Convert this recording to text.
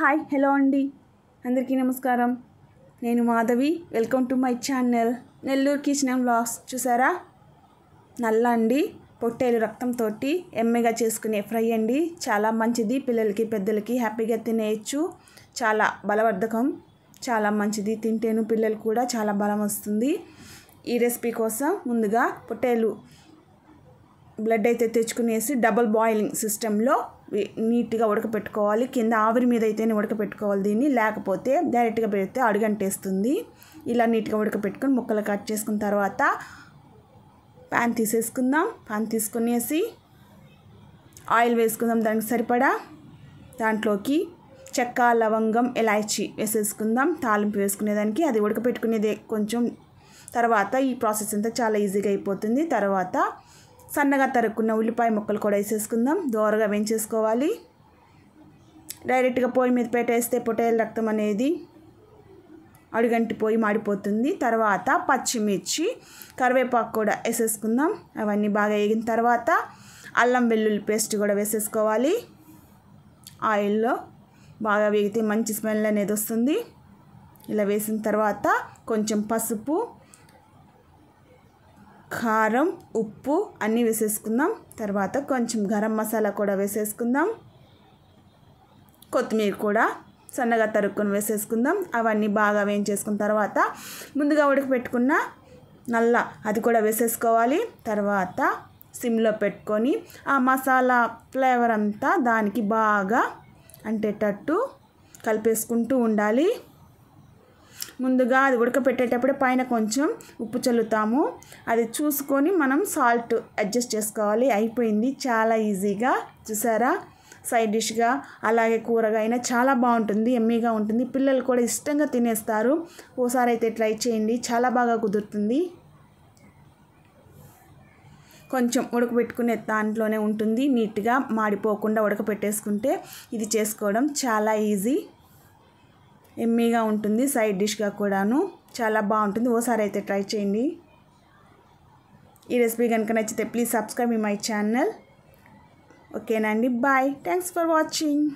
hi hello అండి అందరికీ నమస్కారం నేను Madhavi welcome to my channel Nellore kitchen vlogs చూసారా నల్ల అండి పొట్టేలు రక్తంతో ఎమ్మెగా చేసుకునే ఫ్రై అండి చాలా మంచిది పిల్లలకి పెద్దలకి హ్యాపీగా తినేయచ్చు చాలా బలవర్ధకం చాలా మంచిది తింటేను పిల్లలు కూడా చాలా బలం వస్తుంది ఈ రెసిపీ కోసం ముందుగా పొట్టేలు బ్లడ్ అయితే తెచ్చుకునేసి డబుల్ బాయిలింగ్ సిస్టంలో నీట్గా ఉడకపెట్టుకోవాలి కింద ఆవిరి మీద అయితేనే ఉడకపెట్టుకోవాలి దీన్ని లేకపోతే డైరెక్ట్గా పెడితే అడుగంటేస్తుంది ఇలా నీట్గా ఉడకపెట్టుకొని ముక్కలు కట్ చేసుకున్న తర్వాత ప్యాన్ తీసేసుకుందాం ప్యాన్ తీసుకునేసి ఆయిల్ వేసుకుందాం దానికి సరిపడా దాంట్లోకి చెక్క లవంగం ఇలాచి వేసేసుకుందాం తాలింపు వేసుకునేదానికి అది ఉడకపెట్టుకునేదే కొంచెం తర్వాత ఈ ప్రాసెస్ అంతా చాలా ఈజీగా అయిపోతుంది తర్వాత సన్నగా తరుక్కున్న ఉల్లిపాయ ముక్కలు కూడా వేసేసుకుందాం దోరగా వేయించేసుకోవాలి డైరెక్ట్గా పొయ్యి మీద పెట్టేస్తే పొటేల రక్తం అనేది పోయి మాడిపోతుంది తర్వాత పచ్చిమిర్చి కరివేపాకు కూడా వేసేసుకుందాం అవన్నీ బాగా వేగిన తర్వాత అల్లం వెల్లుల్లి పేస్ట్ కూడా వేసేసుకోవాలి ఆయిల్లో బాగా వేగితే మంచి స్మెల్ అనేది వస్తుంది ఇలా వేసిన తర్వాత కొంచెం పసుపు కారం ఉప్పు అన్నీ వేసేసుకుందాం తర్వాత కొంచెం గరం మసాలా కూడా వేసేసుకుందాం కొత్తిమీర కూడా సన్నగా తరుక్కుని వేసేసుకుందాం అవన్నీ బాగా వేయించేసుకున్న తర్వాత ముందుగా ఉడకపెట్టుకున్న నల్ల అది కూడా వేసేసుకోవాలి తర్వాత సిమ్లో పెట్టుకొని ఆ మసాలా ఫ్లేవర్ అంతా దానికి బాగా అంటేటట్టు కలిపేసుకుంటూ ఉండాలి ముందుగా అది ఉడకపెట్టేటప్పుడు పైన కొంచెం ఉప్పు చల్లుతాము అది చూసుకొని మనం సాల్ట్ అడ్జస్ట్ చేసుకోవాలి అయిపోయింది చాలా ఈజీగా చూసారా సైడ్ డిష్గా అలాగే కూరగా అయినా చాలా బాగుంటుంది ఎమ్మీగా ఉంటుంది పిల్లలు కూడా ఇష్టంగా తినేస్తారు ఓసారి అయితే ట్రై చేయండి చాలా బాగా కుదురుతుంది కొంచెం ఉడకబెట్టుకునే దాంట్లోనే ఉంటుంది నీట్గా మాడిపోకుండా ఉడకపెట్టేసుకుంటే ఇది చేసుకోవడం చాలా ఈజీ ఎమ్మీగా ఉంటుంది సైడ్ డిష్గా కూడాను చాలా బాగుంటుంది ఓసారి అయితే ట్రై చేయండి ఈ రెసిపీ కనుక నచ్చితే ప్లీజ్ సబ్స్క్రైబ్ మై ఛానల్ ఓకేనండి బాయ్ థ్యాంక్స్ ఫర్ వాచింగ్